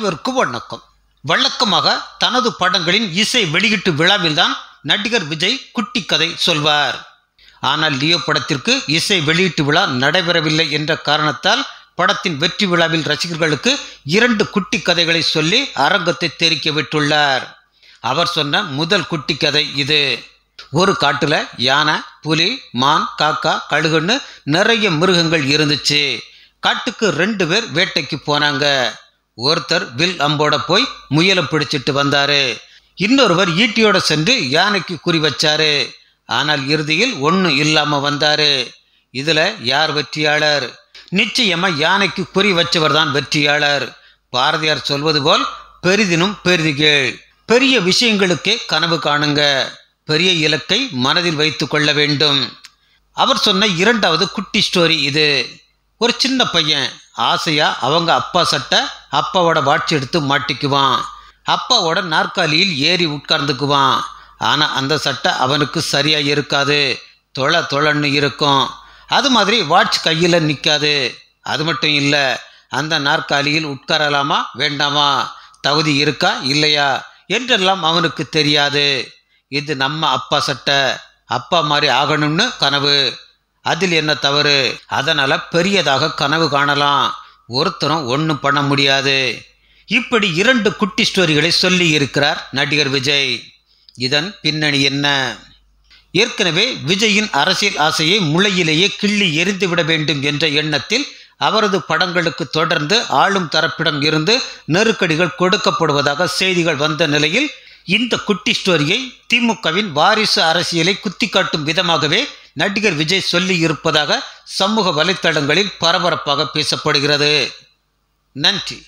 அனைவருக்கும் வணக்கம் வழக்கமாக தனது படங்களின் இசை வெளியீட்டு விழாவில்தான் நடிகர் விஜய் குட்டி கதை சொல்வார் ஆனால் லியோ படத்திற்கு இசை வெளியீட்டு விழா நடைபெறவில்லை என்ற காரணத்தால் படத்தின் வெற்றி விழாவில் ரசிகர்களுக்கு இரண்டு குட்டி கதைகளை சொல்லி அரங்கத்தை தெரிக்க விட்டுள்ளார் அவர் சொன்ன முதல் குட்டி கதை இது ஒரு காட்டுல யானை புலி மான் காக்கா கழுகுன்னு நிறைய மிருகங்கள் இருந்துச்சு காட்டுக்கு ரெண்டு பேர் வேட்டைக்கு போனாங்க ஒருத்தர் வில் அம்போட போய் முயலை பிடிச்சிட்டு வந்தாரு இன்னொருவர் ஈட்டியோட சென்று யானைக்கு குறி வச்சாரு ஆனால் இறுதியில் ஒன்றும் இல்லாம வந்தாரு இதுல யார் வெற்றியாளர் நிச்சயமா யானைக்கு குறி வச்சவர் தான் வெற்றியாளர் பாரதியார் சொல்வது போல் பெரிதினும் பெரிதுகள் பெரிய விஷயங்களுக்கே கனவு காணுங்க பெரிய இலக்கை மனதில் வைத்து கொள்ள வேண்டும் அவர் சொன்ன இரண்டாவது குட்டி ஸ்டோரி இது ஒரு சின்ன பையன் ஆசையா அவங்க அப்பா சட்டை அப்பாவோட வாட்ச் எடுத்து மாட்டிக்குவான் அப்பாவோட நாற்காலியில் ஏறி உட்கார்ந்துக்குவான் ஆனால் அந்த சட்டை அவனுக்கு சரியாக இருக்காது தொலை தொலைன்னு இருக்கும் அது மாதிரி வாட்ச் கையில் நிற்காது அது மட்டும் இல்லை அந்த நாற்காலியில் உட்காரலாமா வேண்டாமா தகுதி இருக்கா இல்லையா என்றெல்லாம் அவனுக்கு தெரியாது இது நம்ம அப்பா சட்டை அப்பா மாதிரி ஆகணும்னு கனவு அதில் என்ன தவறு அதனால் பெரியதாக கனவு காணலாம் ஒருத்தரும் ஒன்றும் பண்ண முடியாது இப்படி இரண்டு குட்டி ஸ்டோரிகளை சொல்லி இருக்கிறார் நடிகர் விஜய் இதன் பின்னணி என்ன ஏற்கனவே விஜயின் அரசியல் ஆசையை முளையிலேயே கிள்ளி எரிந்துவிட வேண்டும் என்ற எண்ணத்தில் அவரது படங்களுக்கு தொடர்ந்து ஆளும் தரப்பிடம் இருந்து நெருக்கடிகள் கொடுக்கப்படுவதாக செய்திகள் வந்த நிலையில் இந்த குட்டி ஸ்டோரியை திமுகவின் வாரிசு அரசியலை குத்தி காட்டும் விதமாகவே நடிகர் விஜய் சொல்லி இருப்பதாக சமூக வலைத்தளங்களில் பரபரப்பாக பேசப்படுகிறது நன்றி